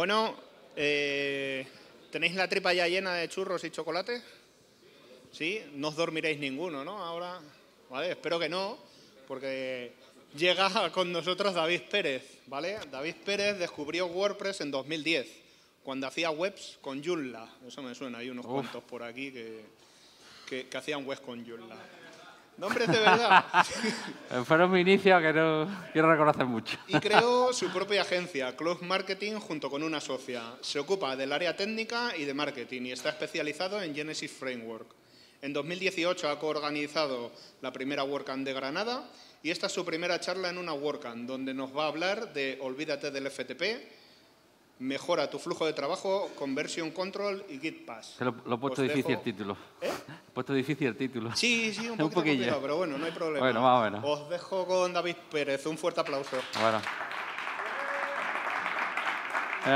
Bueno, eh, ¿tenéis la tripa ya llena de churros y chocolate? ¿Sí? No os dormiréis ninguno, ¿no? Ahora, ¿vale? Espero que no, porque llega con nosotros David Pérez, ¿vale? David Pérez descubrió WordPress en 2010, cuando hacía webs con Joomla. Eso me suena, hay unos cuantos por aquí que, que hacían webs con Joomla. Nombre de verdad. Eh, Fueron mi inicio que no quiero reconocer mucho. Y creó su propia agencia, Club Marketing, junto con una socia. Se ocupa del área técnica y de marketing y está especializado en Genesis Framework. En 2018 ha coorganizado la primera WordCamp de Granada y esta es su primera charla en una WordCamp, donde nos va a hablar de Olvídate del FTP, Mejora tu flujo de trabajo con Version Control y Git Pass. lo, he puesto difícil el título. ¿Eh? He puesto difícil el título. Sí, sí, un, poquillo. pero bueno, no hay problema. Bueno, más o Os dejo con David Pérez. Un fuerte aplauso. Bueno.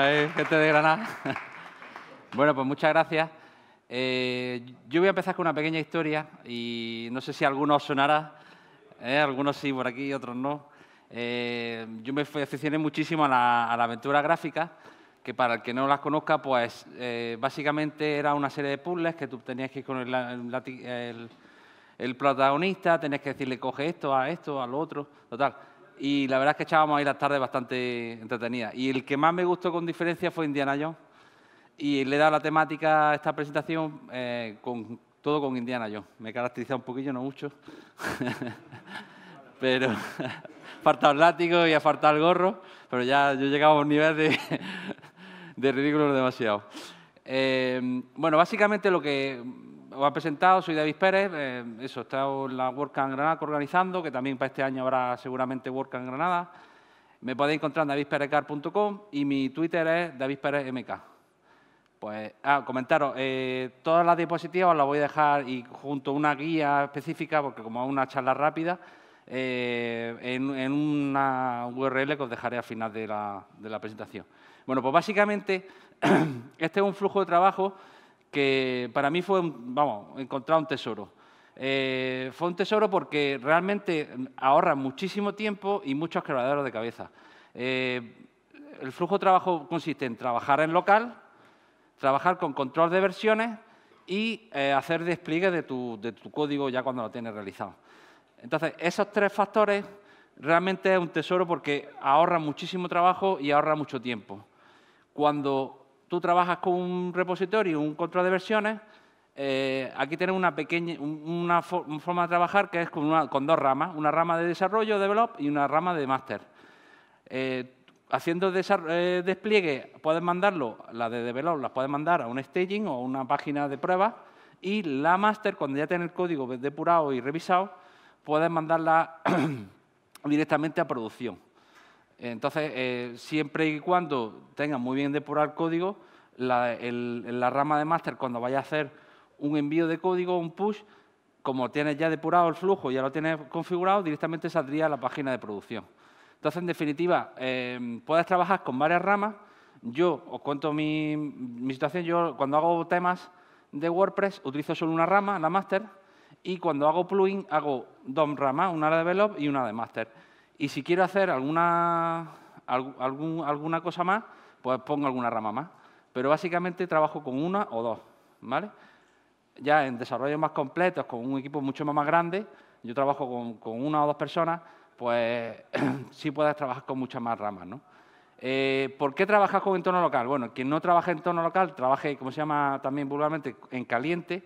ahí gente de Granada. bueno, pues muchas gracias. Eh, yo voy a empezar con una pequeña historia y no sé si a algunos os sonará, ¿eh? algunos sí por aquí, otros no. Eh, yo me aficioné muchísimo a la, a la, aventura gráfica que para el que no las conozca, pues eh, básicamente era una serie de puzzles que tú tenías que ir con el, protagonista, tenías que decirle coge esto, a esto, a lo otro, total. Y la verdad es que echábamos ahí las tardes bastante entretenidas. Y el que más me gustó con diferencia fue Indiana Jones. Y le he dado la temática a esta presentación eh, con todo con Indiana Jones. Me he caracterizado un poquillo, no mucho. pero falta el látigo y ha el gorro, pero ya yo llegaba a un nivel de, de ridículo demasiado. Eh, bueno, básicamente lo que os ha presentado, soy David Pérez, eh, eso, he estado en la WordCamp Granada organizando, que también para este año habrá seguramente WordCamp Granada. Me podéis encontrar en davidperezcar.com y mi Twitter es davidperezmk. Pues, ah, comentaros, eh, todas las diapositivas las voy a dejar y junto a una guía específica, porque como es una charla rápida, eh, en, una URL que os dejaré al final de la, presentación. Bueno, pues básicamente este es un flujo de trabajo que para mí fue, vamos, encontrar un tesoro. Eh, fue un tesoro porque realmente ahorra muchísimo tiempo y muchos quebraderos de cabeza. Eh, el flujo de trabajo consiste en trabajar en local, trabajar con control de versiones y hacer despliegue de tu, código ya cuando lo tienes realizado. Entonces, esos tres factores realmente es un tesoro porque ahorra muchísimo trabajo y ahorra mucho tiempo. Cuando tú trabajas con un repositorio, un control de versiones, eh, aquí tenemos una pequeña una, forma de trabajar que es con, dos ramas, una rama de desarrollo, develop, y una rama de master. Eh, haciendo eh, despliegue, puedes mandarlo, la de develop las puedes mandar a un staging o a una página de prueba, y la master, cuando ya tienes el código depurado y revisado, puedes mandarla directamente a producción. Entonces, eh, siempre y cuando tengas muy bien depurado el código, la, rama de máster, cuando vaya a hacer un envío de código, un push, como tienes ya depurado el flujo, ya lo tienes configurado, directamente saldría a la página de producción. Entonces, en definitiva, eh, puedes trabajar con varias ramas. Yo os cuento mi, mi situación. Yo, cuando hago temas de WordPress, utilizo solo una rama, la master, y cuando hago plugin hago dos ramas, una de develop y una de master. Y si quiero hacer alguna, alguna cosa más, pues pongo alguna rama más. Pero básicamente trabajo con una o dos, ¿vale? Ya en desarrollos más completos, con un equipo mucho más grande, yo trabajo con, una o dos personas, pues sí puedes trabajar con muchas más ramas, ¿no? Eh, ¿Por qué trabajas con entorno local? Bueno, quien no trabaja en entorno local, trabaje, como se llama también vulgarmente, en caliente,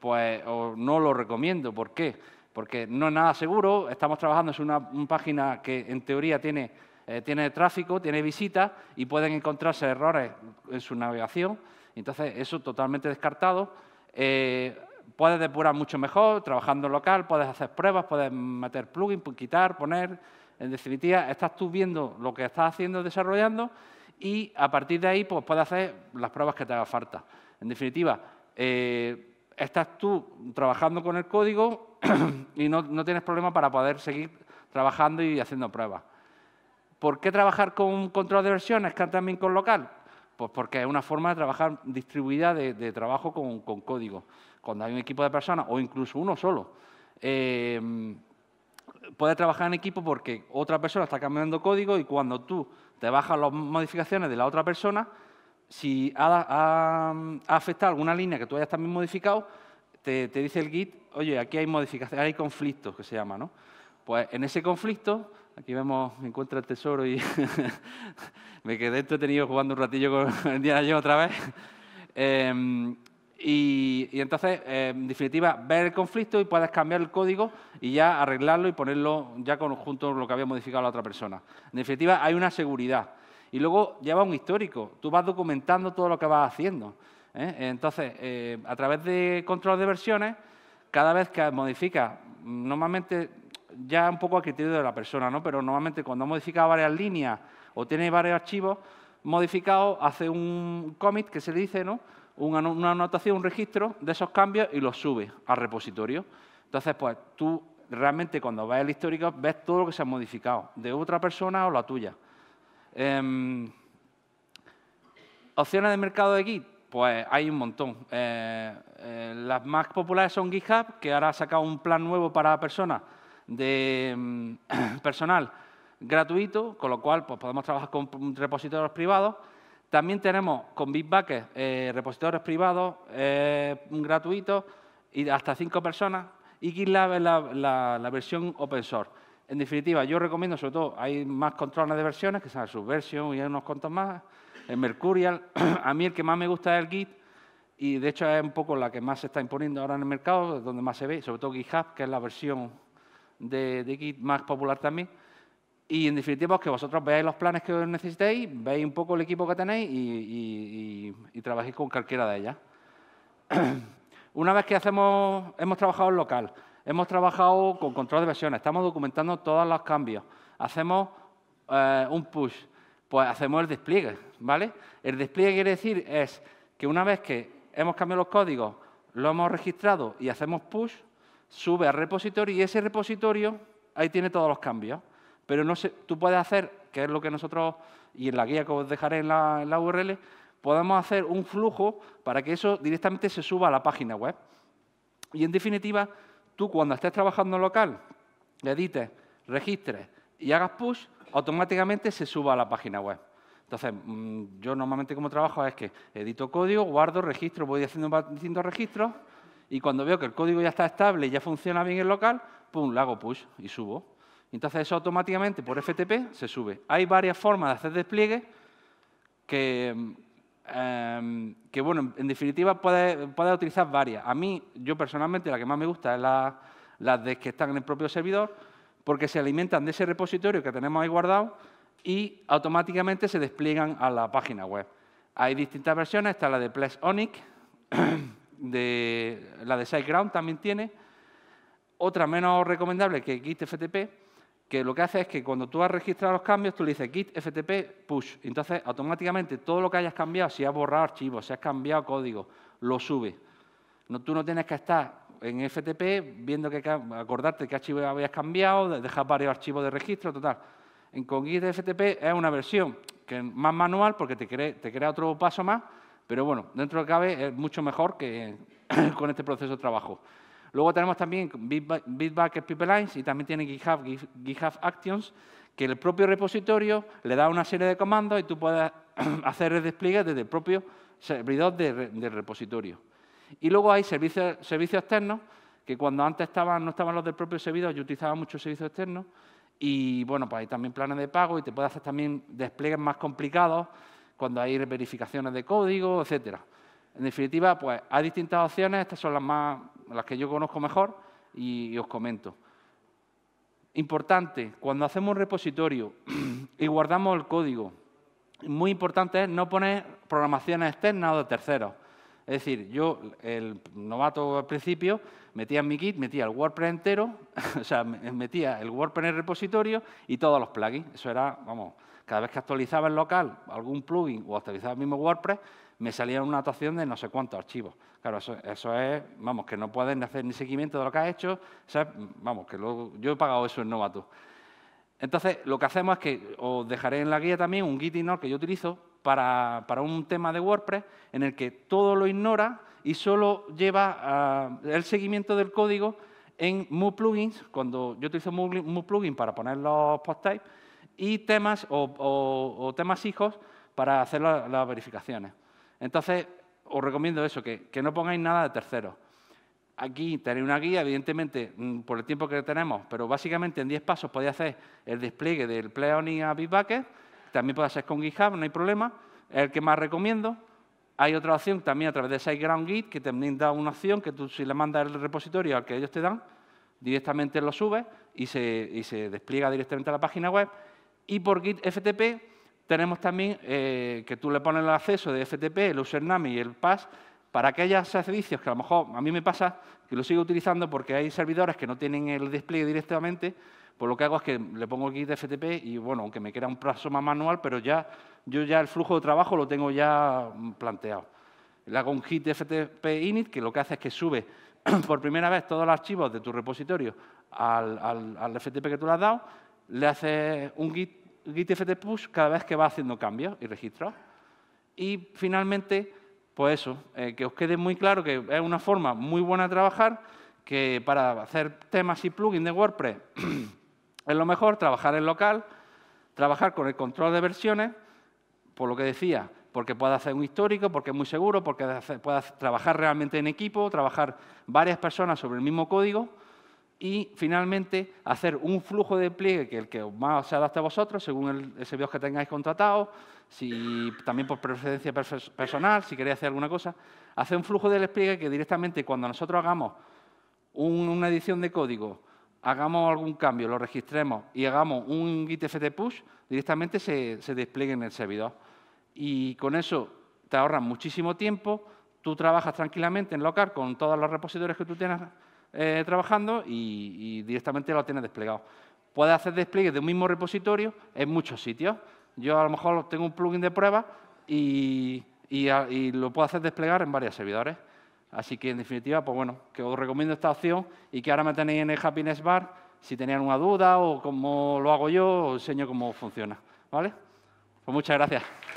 pues no lo recomiendo. ¿Por qué? Porque no es nada seguro, estamos trabajando en una, página que en teoría tiene, eh, tiene tráfico, tiene visitas y pueden encontrarse errores en su navegación. Entonces, eso totalmente descartado. Eh, puedes depurar mucho mejor, trabajando local, puedes hacer pruebas, puedes meter plugin, quitar, poner. En definitiva, estás tú viendo lo que estás haciendo, desarrollando, y a partir de ahí pues, puedes hacer las pruebas que te haga falta. En definitiva, eh, estás tú trabajando con el código y no, tienes problema para poder seguir trabajando y haciendo pruebas. ¿Por qué trabajar con un control de versiones que también con local? Pues porque es una forma de trabajar distribuida de, trabajo con, código. Cuando hay un equipo de personas o incluso uno solo, eh, puedes trabajar en equipo porque otra persona está cambiando código y cuando tú te bajas las modificaciones de la otra persona, si ha, afectado alguna línea que tú hayas también modificado, te, dice el Git, oye, aquí hay modificaciones, hay conflictos que se llama, ¿no? Pues en ese conflicto, aquí vemos, me encuentro el tesoro y me quedé entretenido jugando un ratillo con el día de otra vez. Em, y, entonces, em, en definitiva, ver el conflicto y puedes cambiar el código y ya arreglarlo y ponerlo ya con, junto a lo que había modificado la otra persona. En definitiva, hay una seguridad. Y luego lleva un histórico, tú vas documentando todo lo que vas haciendo. ¿eh? Entonces, eh, a través de control de versiones, cada vez que modifica, normalmente ya un poco a criterio de la persona, pero normalmente cuando ha modificado varias líneas o tiene varios archivos modificados, hace un commit que se le dice, ¿no? una, anotación, un registro de esos cambios y los sube al repositorio. Entonces, pues tú realmente cuando vas el histórico ves todo lo que se ha modificado de otra persona o la tuya. Em, ¿Opciones de mercado de Git? Pues hay un montón. Eh, eh, las más populares son GitHub, que ahora ha sacado un plan nuevo para personas de em, personal gratuito, con lo cual pues, podemos trabajar con repositorios privados. También tenemos con Bitbucket eh, repositorios privados gratuitos y hasta cinco personas. Y GitLab es la versión open source. En definitiva, yo recomiendo, sobre todo, hay más controles de versiones, que son el Subversion y hay unos cuantos más, el Mercurial. A mí el que más me gusta es el Git, y de hecho es un poco la que más se está imponiendo ahora en el mercado, donde más se ve, sobre todo GitHub, que es la versión de, Git más popular también. Y en definitiva, es pues que vosotros veáis los planes que necesitéis, veáis un poco el equipo que tenéis y, y trabajéis con cualquiera de ellas. Una vez que hacemos, hemos trabajado en local, Hemos trabajado con control de versiones, estamos documentando todos los cambios. Hacemos eh, un push, pues hacemos el despliegue, ¿vale? El despliegue quiere decir es que una vez que hemos cambiado los códigos, lo hemos registrado y hacemos push, sube al repositorio y ese repositorio ahí tiene todos los cambios. Pero no tú puedes hacer, que es lo que nosotros, y en la guía que os dejaré en la URL, podemos hacer un flujo para que eso directamente se suba a la página web. Y en definitiva, tú cuando estés trabajando en local, edites, registres y hagas push, automáticamente se suba a la página web. Entonces, mm, yo normalmente como trabajo es que edito código, guardo, registro, voy haciendo distintos registros y cuando veo que el código ya está estable y ya funciona bien el local, pum, le hago push y subo. Entonces eso automáticamente por FTP se sube. Hay varias formas de hacer despliegue que, mm, Em, que bueno, en definitiva puedes utilizar varias. A mí, yo personalmente, la que más me gusta es la, las de que están en el propio servidor, porque se alimentan de ese repositorio que tenemos ahí guardado y automáticamente se despliegan a la página web. Hay distintas versiones, está la de Plex de, la de SiteGround también tiene, otra menos recomendable que GitFTP, que lo que hace es que cuando tú has registrado los cambios, tú le dices git ftp push. Entonces, automáticamente todo lo que hayas cambiado, si has borrado archivos, si has cambiado código, lo sube. No, tú no tienes que estar en FTP viendo que acordarte qué archivo habías cambiado, dejar varios archivos de registro, total. En, con git ftp es una versión que es más manual porque te crea, te crea otro paso más, pero bueno, dentro de cabe es mucho mejor que con este proceso de trabajo. Luego tenemos también Bitbucket Pipelines y también tiene GitHub, Actions, que el propio repositorio le da una serie de comandos y tú puedes hacer el despliegue desde el propio servidor del repositorio. Y luego hay servicios, servicios externos, que cuando antes estaban, no estaban los del propio servidor, yo utilizaba muchos servicios externos, y bueno, pues hay también planes de pago y te puede hacer también despliegues más complicados cuando hay verificaciones de código, etcétera. En definitiva, pues hay distintas opciones, estas son las más las que yo conozco mejor y, os comento. Importante, cuando hacemos un repositorio y guardamos el código, muy importante es no poner programaciones externas o de terceros. Es decir, yo, el novato al principio, metía en mi kit, metía el WordPress entero, o sea, metía el WordPress en el repositorio y todos los plugins. Eso era, vamos, cada vez que actualizaba el local algún plugin o actualizaba el mismo WordPress, me salía una actuación de no sé cuántos archivos. Claro, eso, es, vamos, que no pueden hacer ni seguimiento de lo que has hecho. sea, Vamos, que yo he pagado eso en Novato. Entonces, lo que hacemos es que os dejaré en la guía también un Git que yo utilizo para, un tema de WordPress en el que todo lo ignora y solo lleva ah, el seguimiento del código en Move Plugins, cuando yo utilizo Move Plugin para poner los post types, y temas o, temas hijos para hacer las verificaciones. Entonces, os recomiendo eso, que, no pongáis nada de tercero. Aquí tenéis una guía, evidentemente, mm, por el tiempo que tenemos, pero básicamente en 10 pasos podéis hacer el despliegue del y a Bitbucket, también podéis hacer con GitHub, no hay problema, es el que más recomiendo. Hay otra opción también a través de SiteGround Git, que también da una opción que tú si le mandas el repositorio al que ellos te dan, directamente lo subes y se, y se despliega directamente a la página web. Y por Git FTP tenemos también eh, que tú le pones el acceso de FTP, el username y el pass para aquellos servicios que a lo mejor a mí me pasa que lo sigo utilizando porque hay servidores que no tienen el despliegue directamente, pues lo que hago es que le pongo git FTP y, bueno, aunque me queda un plazo más manual, pero ya yo ya el flujo de trabajo lo tengo ya mm, planteado. Le hago un kit FTP init que lo que hace es que sube por primera vez todos los archivos de tu repositorio al, al FTP que tú le has dado, le haces un git Git ft push cada vez que va haciendo cambios y registros. Y finalmente, pues eso, eh, que os quede muy claro que es una forma muy buena de trabajar, que para hacer temas y plugins de WordPress es lo mejor trabajar en local, trabajar con el control de versiones, por lo que decía, porque puede hacer un histórico, porque es muy seguro, porque puede trabajar realmente en equipo, trabajar varias personas sobre el mismo código y finalmente hacer un flujo de despliegue que el que más se adapte a vosotros, según el, servidor que tengáis contratado, si, también por preferencia personal, si queréis hacer alguna cosa, hacer un flujo de despliegue que directamente cuando nosotros hagamos una edición de código, hagamos algún cambio, lo registremos y hagamos un git ft push, directamente se, despliegue en el servidor. Y con eso te ahorras muchísimo tiempo, tú trabajas tranquilamente en local con todos los repositorios que tú tienes eh, trabajando y, directamente lo tiene desplegado. Puede hacer despliegue de un mismo repositorio en muchos sitios. Yo a lo mejor tengo un plugin de prueba y, lo puedo hacer desplegar en varios servidores. Así que, en definitiva, pues bueno, que os recomiendo esta opción y que ahora me tenéis en el Happiness Bar si tenían una duda o cómo lo hago yo, os enseño cómo funciona. ¿Vale? Pues muchas gracias.